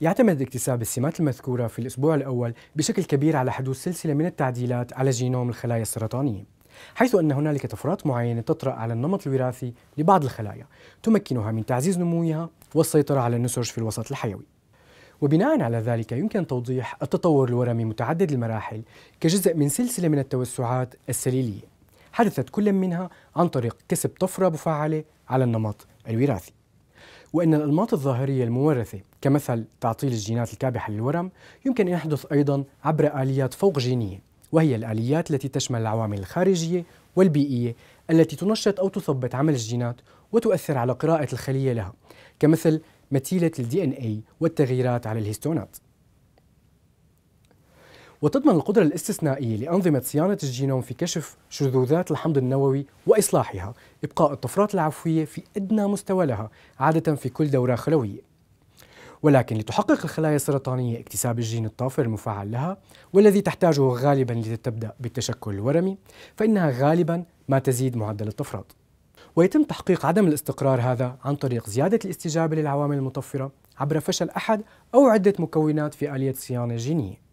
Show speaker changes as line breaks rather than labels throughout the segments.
يعتمد اكتساب السمات المذكورة في الأسبوع الأول بشكل كبير على حدوث سلسلة من التعديلات على جينوم الخلايا السرطانية حيث أن هنالك طفرات معينة تطرأ على النمط الوراثي لبعض الخلايا تمكنها من تعزيز نموها والسيطرة على النسج في الوسط الحيوي وبناء على ذلك يمكن توضيح التطور الورمي متعدد المراحل كجزء من سلسلة من التوسعات السليلية حدثت كل منها عن طريق كسب طفرة مفعلة على النمط الوراثي وأن الأنماط الظاهرية المورثة كمثل تعطيل الجينات الكابحة للورم يمكن أن يحدث أيضا عبر آليات فوق جينية وهي الآليات التي تشمل العوامل الخارجية والبيئية التي تنشط أو تثبط عمل الجينات وتؤثر على قراءة الخلية لها كمثل متيله الدي ان اي والتغييرات على الهستونات وتضمن القدرة الاستثنائية لأنظمة صيانة الجينوم في كشف شذوذات الحمض النووي وإصلاحها إبقاء الطفرات العفوية في أدنى مستوى لها عادة في كل دورة خلوية ولكن لتحقق الخلايا السرطانية اكتساب الجين الطافر المفعل لها والذي تحتاجه غالبا لتبدأ بالتشكل الورمي فإنها غالبا ما تزيد معدل الطفرات ويتم تحقيق عدم الاستقرار هذا عن طريق زيادة الاستجابة للعوامل المطفرة عبر فشل أحد أو عدة مكونات في آلية صيانة جينية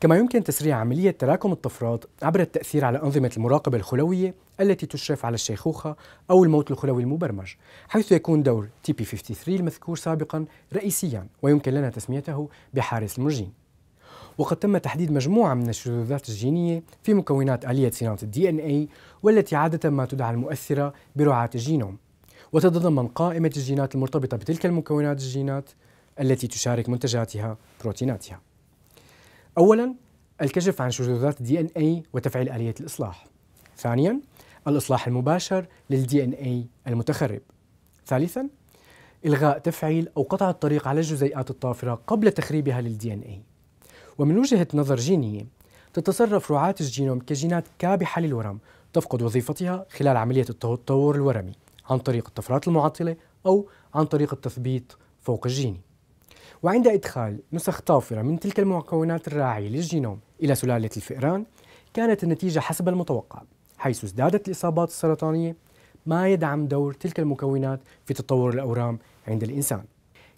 كما يمكن تسريع عملية تراكم الطفرات عبر التأثير على أنظمة المراقبة الخلوية التي تشرف على الشيخوخة أو الموت الخلوي المبرمج حيث يكون دور تي بي 53 المذكور سابقا رئيسيا ويمكن لنا تسميته بحارس المرجين وقد تم تحديد مجموعة من الشذوذات الجينية في مكونات آلية صناعة الدي ان اي والتي عادة ما تدعى المؤثرة برعاة الجينوم وتتضمن قائمة الجينات المرتبطة بتلك المكونات الجينات التي تشارك منتجاتها بروتيناتها أولا الكشف عن شذوذات الدي ان اي وتفعيل آلية الإصلاح ثانيا الإصلاح المباشر للدي ان اي المتخرب ثالثا إلغاء تفعيل أو قطع الطريق على الجزيئات الطافرة قبل تخريبها للدي ان اي ومن وجهة نظر جينية تتصرف رعاة الجينوم كجينات كابحة للورم تفقد وظيفتها خلال عملية التطور الورمي عن طريق الطفرات المعطلة أو عن طريق التثبيط فوق الجيني وعند إدخال نسخ طافرة من تلك المكونات الراعية للجينوم إلى سلالة الفئران كانت النتيجة حسب المتوقع حيث ازدادت الإصابات السرطانية ما يدعم دور تلك المكونات في تطور الأورام عند الإنسان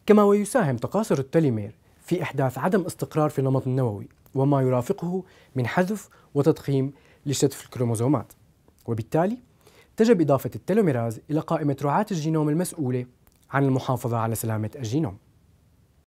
كما ويساهم تقاصر التليمير في إحداث عدم استقرار في النمط النووي وما يرافقه من حذف وتضخيم لشتف الكروموزومات وبالتالي تجب إضافة التلوميراز إلى قائمة رعاة الجينوم المسؤولة عن المحافظة على سلامة الجينوم